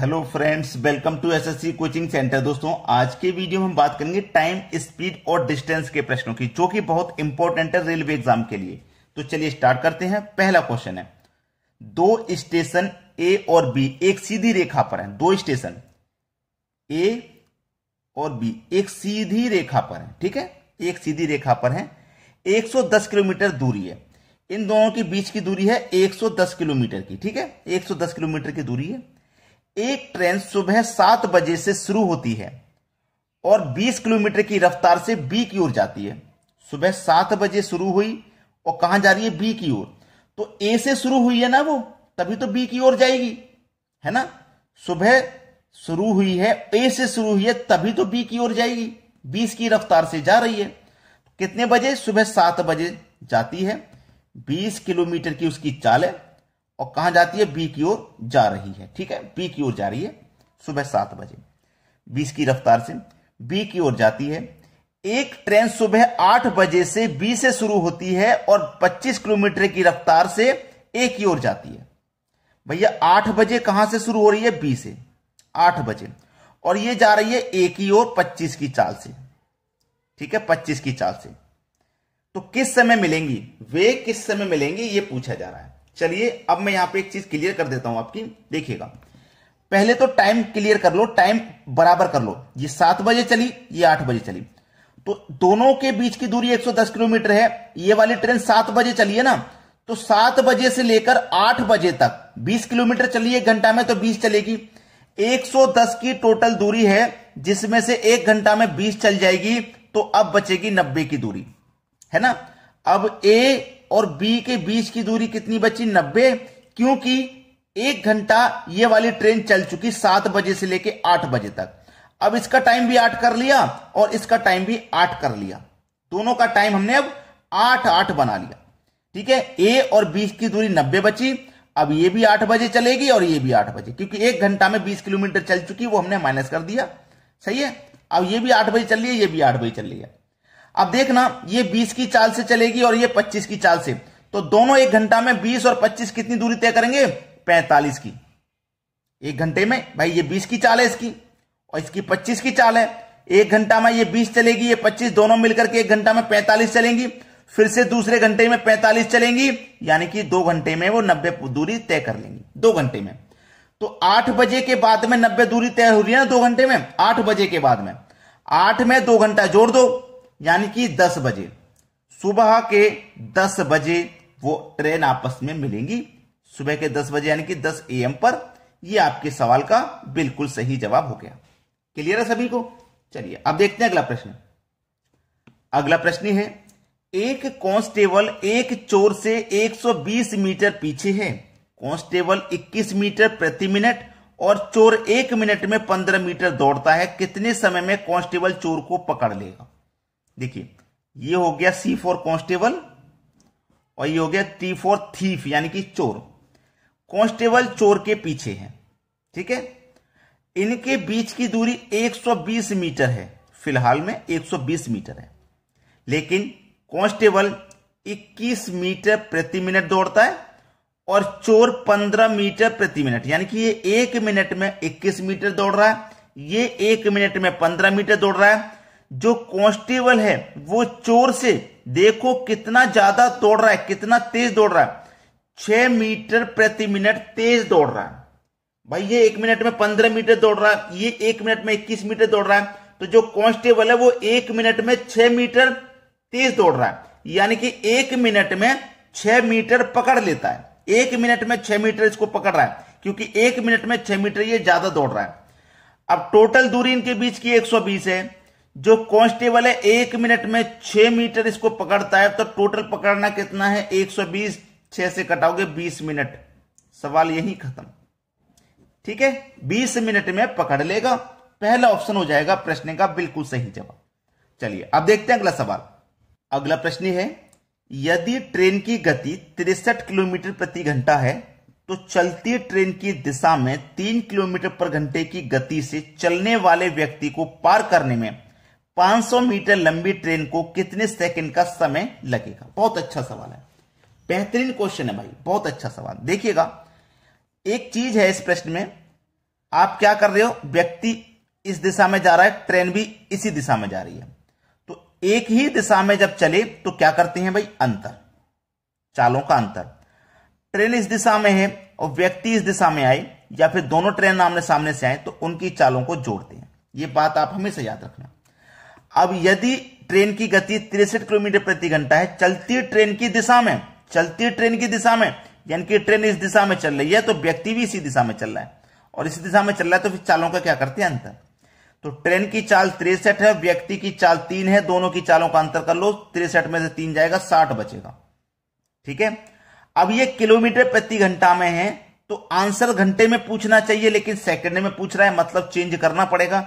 hello friends welcome to SSC coaching centre दोस्तों आज के वीडियो में हम बात करेंगे टाइम स्पीड और डिस्टेंस के प्रश्नों की जो कि बहुत इंपॉर्टेंट है रेलवे एग्जाम के लिए तो चलिए स्टार्ट करते हैं पहला क्वेश्चन है दो स्टेशन ए और बी एक सीधी रेखा पर है दो स्टेशन ए और बी एक सीधी रेखा पर है ठीक है एक सीधी रेखा पर है एक किलोमीटर दूरी है इन दोनों के बीच की दूरी है एक किलोमीटर की ठीक है एक किलोमीटर की दूरी है एक ट्रेन सुबह सात बजे से शुरू होती है और 20 किलोमीटर की रफ्तार से बी की ओर जाती है सुबह सात बजे शुरू हुई और कहां जा रही है बी की ओर तो ए से शुरू हुई है ना वो तभी तो बी की ओर जाएगी है ना सुबह शुरू हुई है ए से शुरू हुई है तभी तो बी की ओर जाएगी बीस की रफ्तार से जा रही है कितने बजे सुबह सात बजे जाती है बीस किलोमीटर की उसकी चाल है और कहा जाती है बी की ओर जा रही है ठीक है बी की ओर जा रही है सुबह सात बजे बीस की रफ्तार से बी की ओर जाती है एक ट्रेन सुबह आठ बजे से बी से शुरू होती है और पच्चीस किलोमीटर की रफ्तार से ए की ओर जाती है भैया आठ बजे कहां से शुरू हो रही है बी से आठ बजे और ये जा रही है ए की ओर पच्चीस की चाल से ठीक है पच्चीस की चाल से तो किस समय मिलेंगी वे किस समय मिलेंगी ये पूछा जा रहा है चलिए अब मैं यहां पे एक चीज क्लियर कर देता हूं आपकी देखिएगा पहले तो टाइम क्लियर कर लो टाइम बराबर कर लो ये सात बजे चली ये आठ बजे चली तो दोनों के बीच की दूरी 110 किलोमीटर है ये वाली ट्रेन सात बजे चली है ना तो सात बजे से लेकर आठ बजे तक बीस किलोमीटर चली एक घंटा में तो बीस चलेगी 110 की टोटल दूरी है जिसमें से एक घंटा में बीस चल जाएगी तो अब बचेगी नब्बे की दूरी है ना अब ए और बी के बीच की दूरी कितनी बची नब्बे क्योंकि एक घंटा ये वाली ट्रेन चल चुकी सात बजे से लेके आठ बजे तक अब इसका टाइम भी आठ कर लिया और इसका टाइम भी आठ कर लिया दोनों का टाइम हमने अब आठ आठ बना लिया ठीक है ए और बी की दूरी नब्बे बची अब ये भी आठ बजे चलेगी और ये भी आठ बजे क्योंकि एक घंटा में बीस किलोमीटर चल चुकी वो हमने माइनस कर दिया सही है अब ये भी आठ बजे चल रही है ये भी आठ बजे चल रही है अब देखना ये 20 की चाल से चलेगी और ये 25 की चाल से तो दोनों एक घंटा में 20 और 25 कितनी दूरी तय करेंगे 45 की एक घंटे में भाई ये 20 की चाल है इसकी और इसकी 25 की चाल है एक घंटा में ये 20 चलेगी ये 25 दोनों मिलकर के एक घंटा में 45 चलेंगी फिर से दूसरे घंटे में पैंतालीस चलेंगी यानी कि दो घंटे में वो नब्बे दूरी तय कर लेंगी दो घंटे में तो आठ बजे के बाद में नब्बे दूरी तय हो रही है ना दो घंटे में आठ बजे के बाद में आठ में दो घंटा जोड़ दो यानी कि 10 बजे सुबह के 10 बजे वो ट्रेन आपस में मिलेंगी सुबह के 10 बजे यानी कि 10 एम पर ये आपके सवाल का बिल्कुल सही जवाब हो गया क्लियर है सभी को चलिए अब देखते हैं अगला प्रश्न अगला प्रश्न है एक कांस्टेबल एक चोर से 120 मीटर पीछे है कांस्टेबल 21 मीटर प्रति मिनट और चोर एक मिनट में 15 मीटर दौड़ता है कितने समय में कांस्टेबल चोर को पकड़ लेगा देखिए ये हो गया सी फोर कॉन्स्टेबल और ये हो गया टी फोर थीफ यानी कि चोर कॉन्स्टेबल चोर के पीछे है ठीक है इनके बीच की दूरी 120 मीटर है फिलहाल में 120 मीटर है लेकिन कॉन्स्टेबल 21 मीटर प्रति मिनट दौड़ता है और चोर 15 मीटर प्रति मिनट यानी कि ये एक मिनट में 21 मीटर दौड़ रहा है ये एक मिनट में 15 मीटर दौड़ रहा है जो कॉन्स्टेबल है वो चोर से देखो कितना ज्यादा दौड़ रहा है कितना तेज दौड़ रहा है छह मीटर प्रति मिनट तेज दौड़ रहा है भाई ये एक मिनट में पंद्रह मीटर दौड़ रहा है ये एक मिनट में इक्कीस मीटर दौड़ रहा है तो जो कॉन्स्टेबल है वो एक मिनट में छह मीटर तेज दौड़ रहा है यानी कि एक मिनट में छह मीटर पकड़ लेता है एक मिनट में छह मीटर इसको पकड़ रहा है क्योंकि एक मिनट में छह मीटर ये ज्यादा दौड़ रहा है अब टोटल दूरी इनके बीच की 120 है जो कांस्टेबल है एक मिनट में छह मीटर इसको पकड़ता है तो टोटल पकड़ना कितना है 120 छह से कटाओगे 20 मिनट सवाल यही खत्म ठीक है 20 मिनट में पकड़ लेगा पहला ऑप्शन हो जाएगा प्रश्न का बिल्कुल सही जवाब चलिए अब देखते हैं अगला सवाल अगला प्रश्न है यदि ट्रेन की गति तिरसठ किलोमीटर प्रति घंटा है तो चलती ट्रेन की दिशा में तीन किलोमीटर पर घंटे की गति से चलने वाले व्यक्ति को पार करने में 500 मीटर लंबी ट्रेन को कितने सेकंड का समय लगेगा बहुत अच्छा सवाल है बेहतरीन क्वेश्चन है भाई बहुत अच्छा सवाल देखिएगा एक चीज है इस प्रश्न में आप क्या कर रहे हो व्यक्ति इस दिशा में जा रहा है ट्रेन भी इसी दिशा में जा रही है तो एक ही दिशा में जब चले तो क्या करते हैं भाई अंतर चालों का अंतर ट्रेन इस दिशा में है और व्यक्ति इस दिशा में आए या फिर दोनों ट्रेन आमने सामने से आए तो उनकी चालों को जोड़ते हैं यह बात आप हमेशा याद रखना अब यदि ट्रेन की गति तिरसठ किलोमीटर प्रति घंटा है चलती ट्रेन की दिशा में चलती ट्रेन की दिशा में यानी कि ट्रेन इस दिशा में चल रही है तो व्यक्ति भी इसी दिशा में चल रहा है और इसी दिशा में चल रहा है तो फिर चालों का क्या करते हैं अंतर तो ट्रेन की चाल तिरसठ है व्यक्ति की चाल तीन है दोनों की चालों का अंतर कर लो तिरसठ में से तीन जाएगा साठ बचेगा ठीक है अब ये किलोमीटर प्रति घंटा में है तो आंसर घंटे में पूछना चाहिए लेकिन सेकंड में पूछ रहा है मतलब चेंज करना पड़ेगा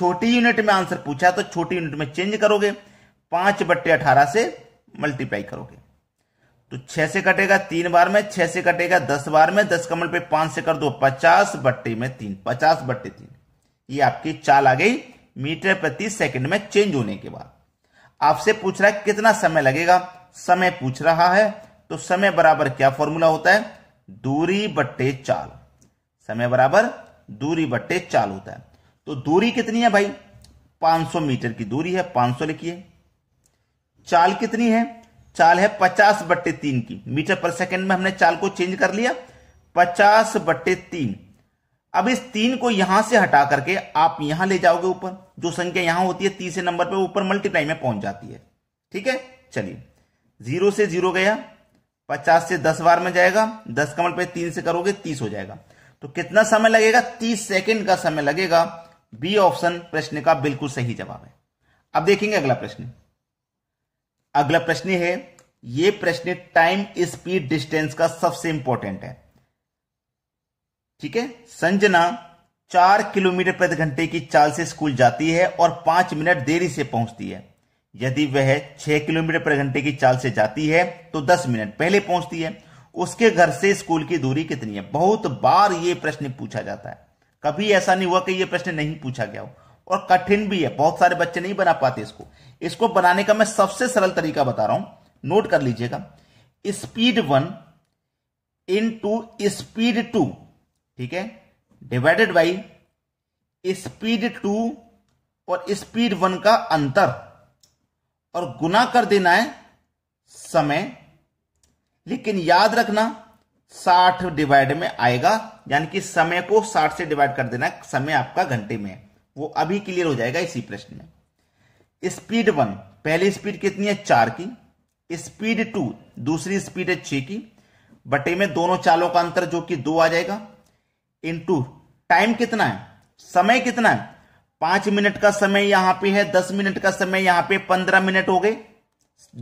छोटी यूनिट में आंसर पूछा तो छोटी यूनिट में चेंज करोगे पांच बट्टे अठारह से मल्टीप्लाई करोगे तो छह से कटेगा तीन बार में छह से कटेगा दस बार में दस कमल पे पांच से कर दो पचास बट्टे में तीन पचास बट्टे तीन ये आपकी चाल आ गई मीटर प्रति सेकंड में चेंज होने के बाद आपसे पूछ रहा है कितना समय लगेगा समय पूछ रहा है तो समय बराबर क्या फॉर्मूला होता है दूरी बट्टे चाल समय बराबर दूरी बट्टे चाल होता है तो दूरी कितनी है भाई 500 मीटर की दूरी है 500 लिखिए चाल कितनी है चाल है 50 बट्टे तीन की मीटर पर सेकंड में हमने चाल को चेंज कर लिया 50 बट्टे तीन अब इस तीन को यहां से हटा करके आप यहां ले जाओगे ऊपर जो संख्या यहां होती है तीसरे नंबर पर ऊपर मल्टीप्लाई में पहुंच जाती है ठीक है चलिए जीरो से जीरो गया पचास से दस बार में जाएगा दस कमल पे तीन से करोगे तीस हो जाएगा तो कितना समय लगेगा तीस सेकंड का समय लगेगा बी ऑप्शन प्रश्न का बिल्कुल सही जवाब है अब देखेंगे अगला प्रश्न अगला प्रश्न है यह प्रश्न टाइम स्पीड डिस्टेंस का सबसे इंपॉर्टेंट है ठीक है संजना चार किलोमीटर प्रति घंटे की चाल से स्कूल जाती है और पांच मिनट देरी से पहुंचती है यदि वह छह किलोमीटर प्रति घंटे की चाल से जाती है तो दस मिनट पहले पहुंचती है उसके घर से स्कूल की दूरी कितनी है बहुत बार यह प्रश्न पूछा जाता है कभी ऐसा नहीं हुआ कि ये प्रश्न नहीं पूछा गया हो और कठिन भी है बहुत सारे बच्चे नहीं बना पाते इसको इसको बनाने का मैं सबसे सरल तरीका बता रहा हूं नोट कर लीजिएगा speed one into speed two ठीक है डिवाइडेड बाई स्पीड टू और स्पीड वन का अंतर और गुना कर देना है समय लेकिन याद रखना साठ डिवाइड में आएगा यानी कि समय को 60 से डिवाइड कर देना समय आपका घंटे में है वो अभी क्लियर हो जाएगा इसी प्रश्न में स्पीड वन पहली स्पीड कितनी है चार की स्पीड टू दूसरी स्पीड है छ की बटे में दोनों चालों का अंतर जो कि दो आ जाएगा इनटू टाइम कितना है समय कितना है पांच मिनट का समय यहां पे है दस मिनट का समय यहां पे पंद्रह मिनट हो गए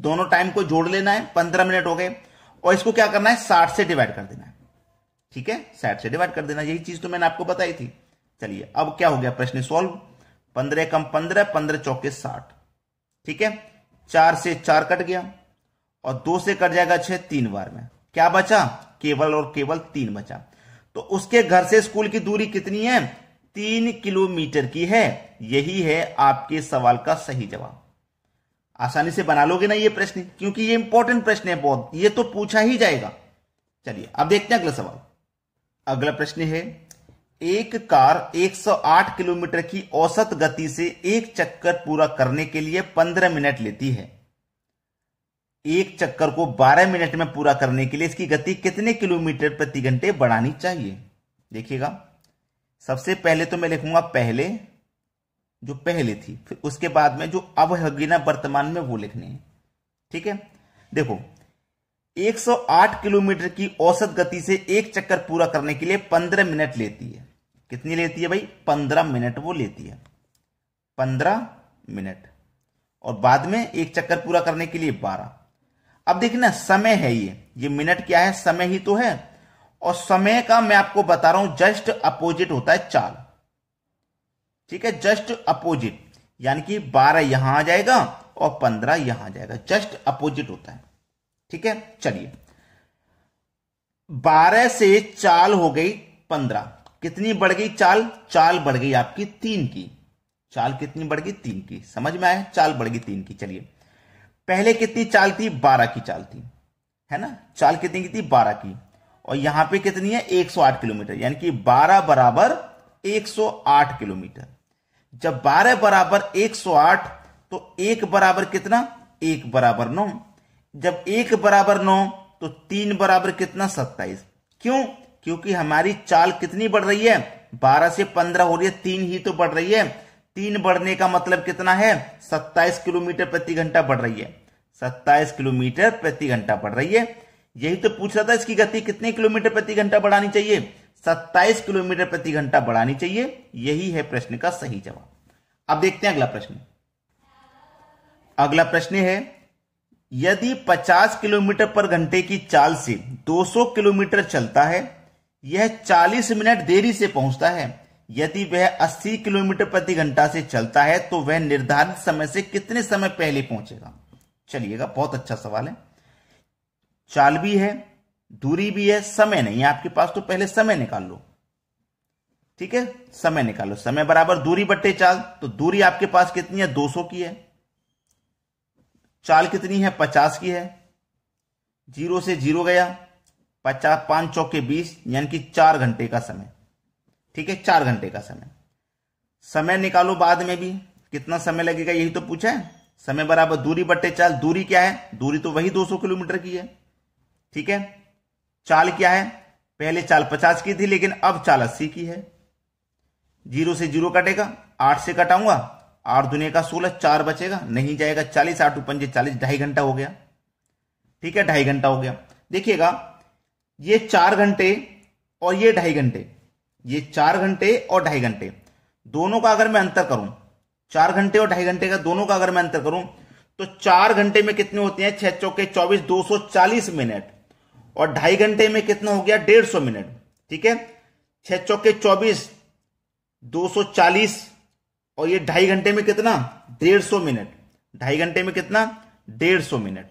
दोनों टाइम को जोड़ लेना है पंद्रह मिनट हो गए और इसको क्या करना है साठ से डिवाइड कर देना है ठीक है साठ से डिवाइड कर देना यही चीज तो मैंने आपको बताई थी चलिए अब क्या हो गया प्रश्न सॉल्व पंद्रह कम पंद्रह पंद्रह चौके साठ ठीक है चार से चार कट गया और दो से कट जाएगा छह तीन बार में क्या बचा केवल और केवल तीन बचा तो उसके घर से स्कूल की दूरी कितनी है तीन किलोमीटर की है यही है आपके सवाल का सही जवाब आसानी से बना लोगे ना ये प्रश्न क्योंकि ये इंपॉर्टेंट प्रश्न है बहुत ये तो पूछा ही जाएगा चलिए अब देखते हैं अगला सवाल अगला प्रश्न है एक कार 108 किलोमीटर की औसत गति से एक चक्कर पूरा करने के लिए 15 मिनट लेती है एक चक्कर को 12 मिनट में पूरा करने के लिए इसकी गति कितने किलोमीटर प्रति घंटे बढ़ानी चाहिए देखिएगा सबसे पहले तो मैं लिखूंगा पहले जो पहले थी फिर उसके बाद में जो अब होगी ना वर्तमान में वो लिखने हैं ठीक है देखो 108 किलोमीटर की औसत गति से एक चक्कर पूरा करने के लिए 15 मिनट लेती है कितनी लेती है भाई 15 मिनट वो लेती है 15 मिनट और बाद में एक चक्कर पूरा करने के लिए 12 अब देखिए ना समय है ये ये मिनट क्या है समय ही तो है और समय का मैं आपको बता रहा हूं जस्ट अपोजिट होता है चाल ठीक है जस्ट अपोजिट यानी कि 12 यहां आ जाएगा और 15 यहां आ जाएगा जस्ट अपोजिट होता है ठीक है चलिए बारह से चाल हो गई पंद्रह कितनी बढ़ गई चाल चाल बढ़ गई आपकी तीन की चाल कितनी बढ़ गई तीन की समझ में आया चाल बढ़ गई तीन की चलिए पहले कितनी चाल थी बारह की चाल थी है ना चाल कितनी की थी बारह की और यहां पे कितनी है 108 किलोमीटर यानी कि 12 बराबर 108 किलोमीटर जब 12 बराबर 108 तो एक बराबर कितना एक बराबर नौ जब एक बराबर नौ तो तीन बराबर कितना सत्ताईस क्यों क्योंकि हमारी चाल कितनी बढ़ रही है बारह से पंद्रह हो रही है तीन ही तो बढ़ रही है तीन बढ़ने का मतलब कितना है सत्ताईस किलोमीटर प्रति घंटा बढ़ रही है सत्ताईस किलोमीटर प्रति घंटा बढ़ रही है यही तो पूछ रहा था इसकी गति कितने किलोमीटर प्रति घंटा बढ़ानी चाहिए सत्ताईस किलोमीटर प्रति घंटा बढ़ानी चाहिए यही है प्रश्न का सही जवाब अब देखते हैं अगला प्रश्न अगला प्रश्न है यदि 50 किलोमीटर पर घंटे की चाल से 200 किलोमीटर चलता है यह 40 मिनट देरी से पहुंचता है यदि वह 80 किलोमीटर प्रति घंटा से चलता है तो वह निर्धारित समय से कितने समय पहले पहुंचेगा चलिएगा बहुत अच्छा सवाल है चाल भी है दूरी भी है समय नहीं है आपके पास तो पहले समय निकाल लो ठीक है समय निकालो समय बराबर दूरी बट्टे चाल तो दूरी आपके पास कितनी है 200 की है चाल कितनी है पचास की है जीरो से जीरो गया पचास पांच चौके बीस यानी कि चार घंटे का समय ठीक है चार घंटे का समय समय निकालो बाद में भी कितना समय लगेगा यही तो पूछा है समय बराबर दूरी बट्टे चाल दूरी क्या है दूरी तो वही 200 किलोमीटर की है ठीक है चाल क्या है पहले चाल 50 की थी लेकिन अब चाल 80 की है जीरो से जीरो कटेगा आठ से कटाऊंगा आठ दुनिया का सोलह चार बचेगा नहीं जाएगा चालीस आठ पंजे चालीस ढाई घंटा हो गया ठीक है ढाई घंटा हो गया देखिएगा ये चार घंटे और ये ढाई घंटे ये चार घंटे और ढाई घंटे दोनों का अगर मैं अंतर करूं चार घंटे और ढाई घंटे का दोनों का अगर मैं अंतर करूं तो चार घंटे में कितने होते हैं छह चौके चौबीस दो सौ चालीस मिनट और ढाई घंटे में कितना हो गया डेढ़ सौ मिनट ठीक है छह चौके चौबीस दो सौ चालीस और ये ढाई घंटे में कितना डेढ़ सौ मिनट ढाई घंटे में कितना डेढ़ सौ मिनट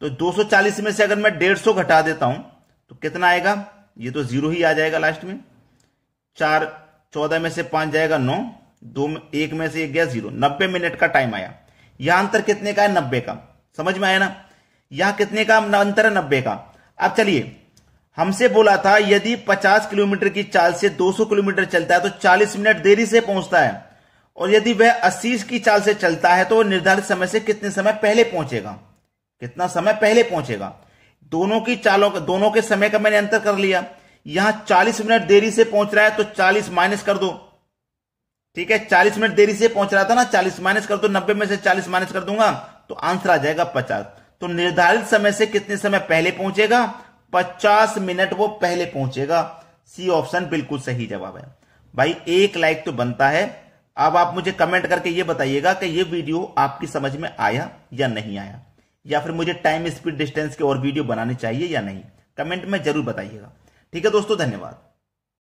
तो 240 में से अगर मैं डेढ़ सौ घटा देता हूं तो कितना आएगा ये तो जीरो ही आ जाएगा लास्ट में चार चौदह में से पांच जाएगा नौ दो एक में से एक गया जीरो नब्बे मिनट का टाइम आया यह अंतर कितने का है नब्बे का समझ में आया ना यह कितने का अंतर है नब्बे का अब चलिए हमसे बोला था यदि 50 किलोमीटर की चाल से 200 किलोमीटर चलता है तो 40 मिनट देरी से पहुंचता है और यदि वह अस्सी की चाल से चलता है तो वह निर्धारित समय से कितने समय पहले पहुंचेगा कितना समय पहले पहुंचेगा दोनों की चालों का दोनों के समय का मैंने अंतर कर लिया यहां 40 मिनट देरी से पहुंच रहा है तो 40 माइनस कर दो ठीक है 40 मिनट देरी से पहुंच रहा था ना 40 माइनस कर दो 90 में से 40 माइनस कर दूंगा तो आंसर आ जाएगा 50 तो निर्धारित समय से कितने समय पहले पहुंचेगा 50 मिनट वो पहले पहुंचेगा सी ऑप्शन बिल्कुल सही जवाब है भाई एक लाइक तो बनता है अब आप मुझे कमेंट करके ये बताइएगा कि ये वीडियो आपकी समझ में आया या नहीं आया या फिर मुझे टाइम स्पीड डिस्टेंस के और वीडियो बनाने चाहिए या नहीं कमेंट में जरूर बताइएगा ठीक है दोस्तों धन्यवाद